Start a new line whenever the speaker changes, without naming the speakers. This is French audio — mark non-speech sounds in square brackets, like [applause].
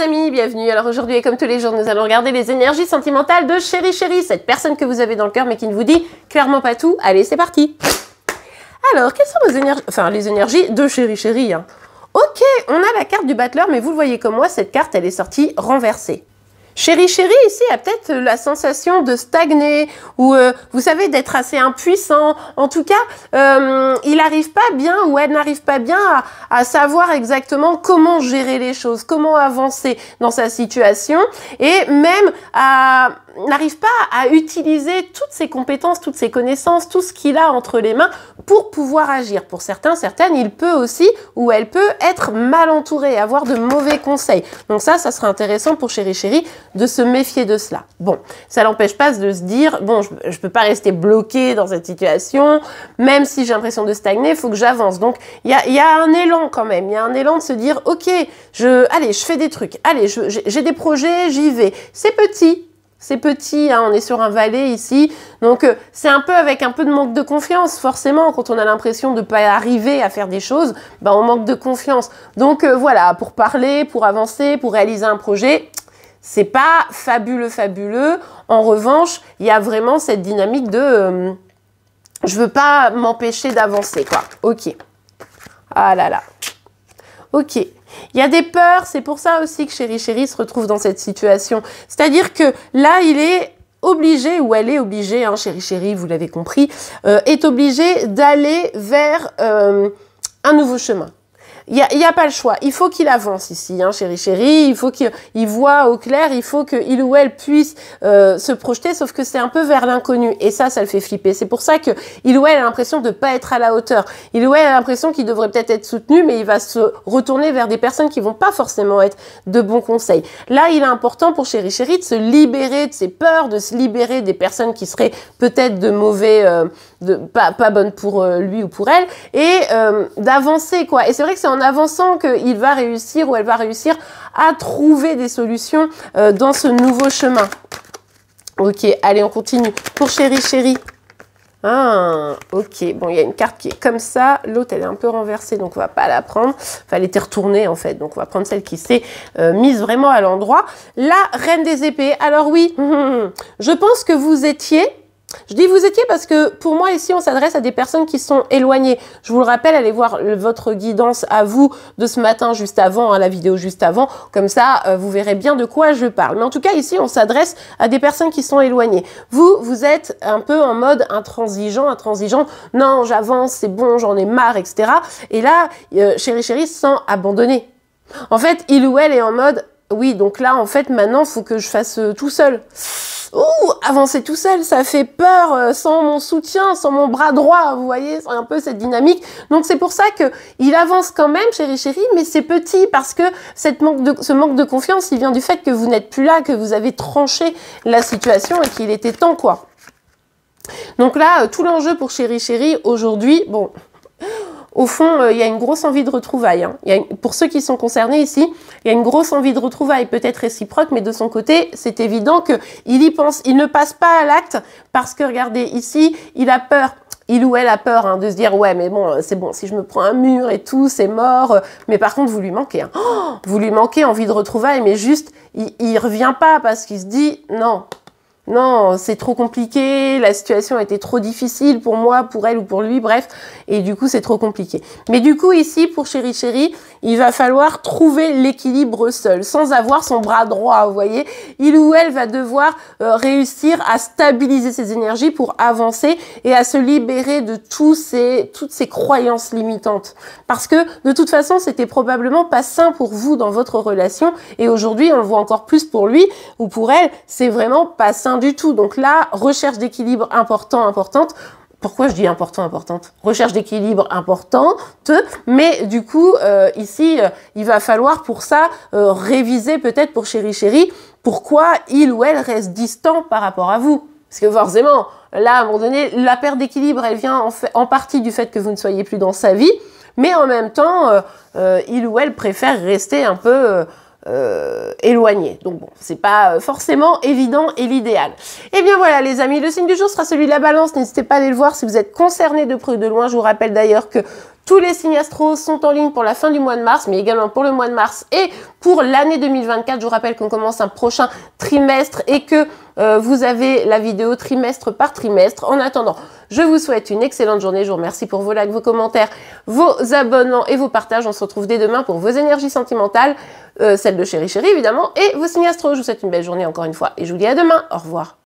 amis, bienvenue. Alors aujourd'hui, comme tous les jours, nous allons regarder les énergies sentimentales de Chéri Chéri, cette personne que vous avez dans le cœur mais qui ne vous dit clairement pas tout. Allez, c'est parti. Alors, quelles sont les énergies, enfin les énergies de Chéri Chéri hein Ok, on a la carte du battleur, mais vous le voyez comme moi, cette carte, elle est sortie renversée. Chéri, chéri, ici, a peut-être euh, la sensation de stagner ou, euh, vous savez, d'être assez impuissant. En tout cas, euh, il n'arrive pas bien ou elle n'arrive pas bien à, savoir exactement comment gérer les choses, comment avancer dans sa situation et même à n'arrive pas à utiliser toutes ses compétences, toutes ses connaissances, tout ce qu'il a entre les mains pour pouvoir agir. Pour certains, certaines, il peut aussi ou elle peut être mal entourée, avoir de mauvais conseils. Donc ça, ça sera intéressant pour chéri, chéri, de se méfier de cela. Bon, ça l'empêche pas de se dire, bon, je, ne peux pas rester bloqué dans cette situation, même si j'ai l'impression de stagner, il faut que j'avance. Donc, il y a, un élan quand même, il y a un élan de se dire, ok, je, allez, je fais des trucs, allez, j'ai des projets, j'y vais. C'est petit, c'est petit, hein, on est sur un valet ici. Donc euh, c'est un peu avec un peu de manque de confiance, forcément, quand on a l'impression de ne pas arriver à faire des choses, ben, on manque de confiance. Donc euh, voilà, pour parler, pour avancer, pour réaliser un projet, c'est pas fabuleux, fabuleux. En revanche, il y a vraiment cette dynamique de je euh, je veux pas m'empêcher d'avancer, quoi. Ok. Ah là là. Ok. Il y a des peurs, c'est pour ça aussi que Chéri Chéri se retrouve dans cette situation. C'est-à-dire que là, il est obligé, ou elle est obligée, Chéri hein, Chéri, vous l'avez compris, euh, est obligée d'aller vers euh, un nouveau chemin, il n'y a, y a, pas le choix. Il faut qu'il avance ici, hein, chéri chéri. Il faut qu'il voit au clair. Il faut qu'il ou elle puisse euh, se projeter. Sauf que c'est un peu vers l'inconnu. Et ça, ça le fait flipper. C'est pour ça que il ou elle a l'impression de ne pas être à la hauteur. Il ou elle a l'impression qu'il devrait peut-être être soutenu, mais il va se retourner vers des personnes qui vont pas forcément être de bons conseils. Là, il est important pour chéri chéri de se libérer de ses peurs, de se libérer des personnes qui seraient peut-être de mauvais, euh, de, pas, pas bonnes pour euh, lui ou pour elle, et d'avancer quoi. Et c'est vrai que en avançant qu'il va réussir ou elle va réussir à trouver des solutions euh, dans ce nouveau chemin. Ok, allez, on continue. Pour chéri, chérie. Ah, ok. Bon, il y a une carte qui est comme ça. L'autre, elle est un peu renversée, donc on va pas la prendre. Enfin, elle était retournée, en fait. Donc, on va prendre celle qui s'est euh, mise vraiment à l'endroit. La reine des épées. Alors oui, [laughs] je pense que vous étiez je dis vous étiez parce que pour moi ici on s'adresse à des personnes qui sont éloignées. Je vous le rappelle, allez voir votre guidance à vous de ce matin juste avant, hein, la vidéo juste avant, comme ça euh, vous verrez bien de quoi je parle. Mais en tout cas ici on s'adresse à des personnes qui sont éloignées. Vous, vous êtes un peu en mode intransigeant, intransigeant, non j'avance, c'est bon, j'en ai marre, etc. Et là, chéri euh, chérie chérie se En fait, il ou elle est en mode, oui donc là en fait maintenant faut que je fasse euh, tout seul oh, avancer tout seul, ça fait peur, euh, sans mon soutien, sans mon bras droit, vous voyez, un peu cette dynamique. Donc c'est pour ça que il avance quand même, chérie chérie, mais c'est petit parce que cette manque de, ce manque de confiance, il vient du fait que vous n'êtes plus là, que vous avez tranché la situation et qu'il était temps quoi. Donc là, euh, tout l'enjeu pour chéri, chérie aujourd'hui, bon, au fond, euh, il y a une grosse envie de retrouvailles. Hein. Y a pour ceux qui sont concernés ici, il y a une grosse envie de retrouvailles, peut-être réciproque, mais de son côté, c'est évident qu'il y pense. Il ne passe pas à l'acte parce que, regardez, ici, il a peur. Il ou elle a peur hein, de se dire ouais mais bon euh, c'est bon si je me prends un mur et tout c'est mort euh. mais par contre vous lui manquez hein. [gasps] vous lui manquez envie de retrouvailles mais juste il, il revient pas parce qu'il se dit non non, c'est trop compliqué, la situation était trop difficile pour moi, pour elle ou pour lui, bref, et du coup c'est trop compliqué. Mais du coup ici, pour Chéri Chéri, il va falloir trouver l'équilibre seul, sans avoir son bras droit, vous voyez. Il ou elle va devoir euh, réussir à stabiliser ses énergies pour avancer et à se libérer de tous ces, toutes ces croyances limitantes. Parce que de toute façon, c'était probablement pas sain pour vous dans votre relation, et aujourd'hui on le voit encore plus pour lui ou pour elle, c'est vraiment pas sain du tout. Donc là, recherche d'équilibre important, importante pourquoi je dis important, importante Recherche d'équilibre importante, mais du coup, euh, ici, euh, il va falloir pour ça euh, réviser peut-être pour chéri chéri pourquoi il ou elle reste distant par rapport à vous. Parce que forcément, là, à un moment donné, la perte d'équilibre, elle vient en, partie du fait que vous ne soyez plus dans sa vie, mais en même temps, il ou elle préfère rester un peu euh, éloigné. Donc bon, c'est pas euh, forcément évident et l'idéal. Et eh bien voilà les amis, le signe du jour sera celui de la balance. N'hésitez pas à aller le voir si vous êtes concerné de près ou de loin. Je vous rappelle d'ailleurs que tous les signes astro sont en ligne pour la fin du mois de mars, mais également pour le mois de mars et pour l'année 2024. Je vous rappelle qu'on commence un prochain trimestre et que euh, vous avez la vidéo trimestre par trimestre. En attendant, je vous souhaite une excellente journée. Je vous remercie pour vos likes, vos commentaires, vos abonnements et vos partages. On se retrouve dès demain pour vos énergies sentimentales, euh, celles celle de Chéri Chéri évidemment, et vos signes astro. Je vous souhaite une belle journée encore une fois et je vous dis à demain. Au revoir.